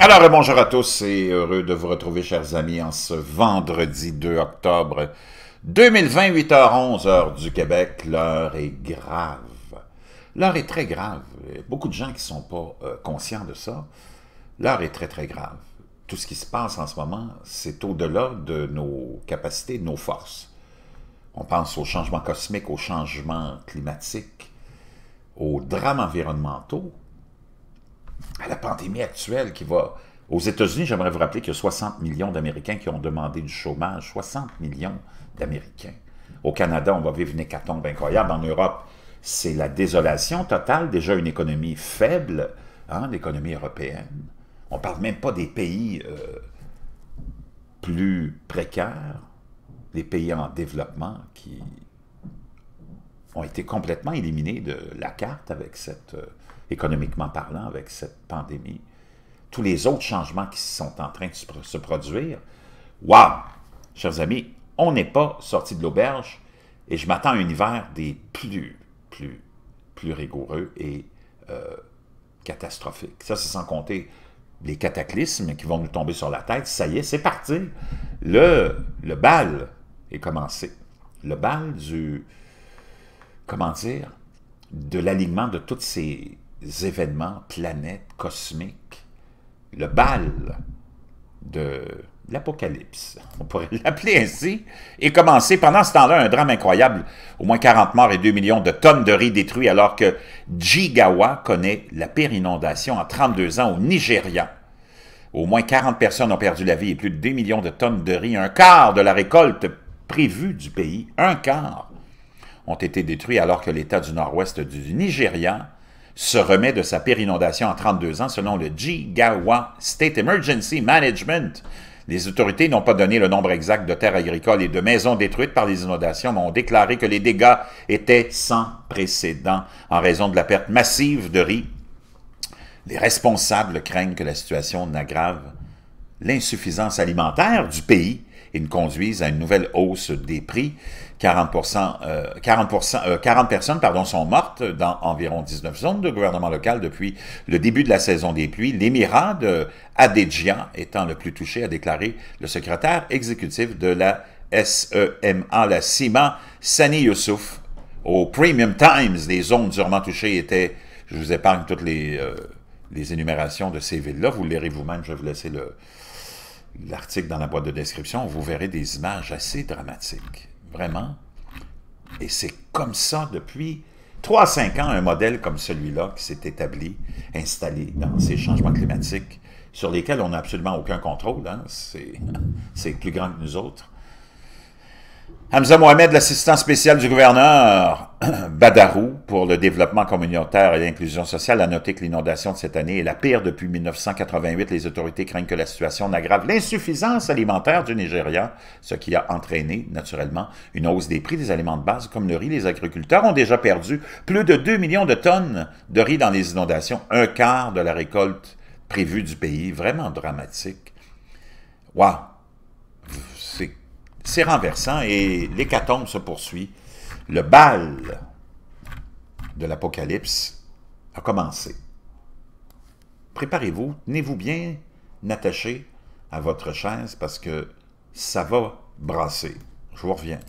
Alors, euh, bonjour à tous et heureux de vous retrouver, chers amis, en ce vendredi 2 octobre 2020, 8h11, heure du Québec. L'heure est grave. L'heure est très grave. beaucoup de gens qui ne sont pas euh, conscients de ça. L'heure est très, très grave. Tout ce qui se passe en ce moment, c'est au-delà de nos capacités, de nos forces. On pense aux changement cosmiques, aux changements climatiques, aux drames environnementaux, à la pandémie actuelle qui va... Aux États-Unis, j'aimerais vous rappeler qu'il y a 60 millions d'Américains qui ont demandé du chômage. 60 millions d'Américains. Au Canada, on va vivre une hécatombe incroyable. En Europe, c'est la désolation totale. Déjà une économie faible, l'économie hein, européenne. On ne parle même pas des pays euh, plus précaires, des pays en développement qui ont été complètement éliminés de la carte avec cette, euh, économiquement parlant, avec cette pandémie. Tous les autres changements qui sont en train de se, produire. Waouh! Chers amis, on n'est pas sorti de l'auberge et je m'attends à un hiver des plus, plus, plus rigoureux et euh, catastrophique. Ça, c'est sans compter les cataclysmes qui vont nous tomber sur la tête. Ça y est, c'est parti. Le, le bal est commencé. Le bal du, comment dire, de l'alignement de tous ces événements, planètes, cosmiques, le bal de l'apocalypse, on pourrait l'appeler ainsi, et commencer pendant ce temps-là un drame incroyable, au moins 40 morts et 2 millions de tonnes de riz détruits, alors que Jigawa connaît la pire inondation en 32 ans au Nigeria. Au moins 40 personnes ont perdu la vie et plus de 2 millions de tonnes de riz, un quart de la récolte prévue du pays, un quart ont été détruits alors que l'État du nord-ouest du Nigeria se remet de sa pire inondation en 32 ans selon le Jigawa State Emergency Management. Les autorités n'ont pas donné le nombre exact de terres agricoles et de maisons détruites par les inondations, mais ont déclaré que les dégâts étaient sans précédent en raison de la perte massive de riz. Les responsables craignent que la situation n'aggrave l'insuffisance alimentaire du pays et nous conduisent à une nouvelle hausse des prix. 40, 40, euh, euh, personnes pardon, sont mortes dans environ 19 zones de gouvernement local depuis le début de la saison des pluies. L'émirat de étant le plus touché, a déclaré le secrétaire exécutif de la SEMA, la CIMA, Sani Youssouf. Au Premium Times, les zones durement touchées étaient, je vous épargne toutes les, euh, les énumérations de ces villes-là, vous le lirez vous-même, je vais vous laisser le, l'article dans la boîte de description, vous verrez des images assez dramatiques. Vraiment. Et c'est comme ça depuis 3-5 ans, un modèle comme celui-là qui s'est établi, installé dans ces changements climatiques sur lesquels on n'a absolument aucun contrôle. Hein. C'est plus grand que nous autres. Hamza Mohamed, l'assistant spécial du gouverneur, Badarou pour le développement communautaire et l'inclusion sociale a noté que l'inondation de cette année est la pire depuis 1988. Les autorités craignent que la situation n'aggrave l'insuffisance alimentaire du Nigeria, ce qui a entraîné naturellement une hausse des prix des aliments de base comme le riz. Les agriculteurs ont déjà perdu plus de 2 millions de tonnes de riz dans les inondations, un quart de la récolte prévue du pays. Vraiment dramatique. Waouh! C'est renversant et l'hécatombe se poursuit. Le bal de l'Apocalypse a commencé. Préparez-vous, tenez-vous bien attachés à votre chaise parce que ça va brasser. Je vous reviens.